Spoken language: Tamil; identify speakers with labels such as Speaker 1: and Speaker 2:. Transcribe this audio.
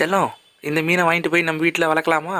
Speaker 1: செல்லம் இந்த மீனை வாங்கிட்டு போய் நம்ம வீட்டில் வளர்க்கலாமா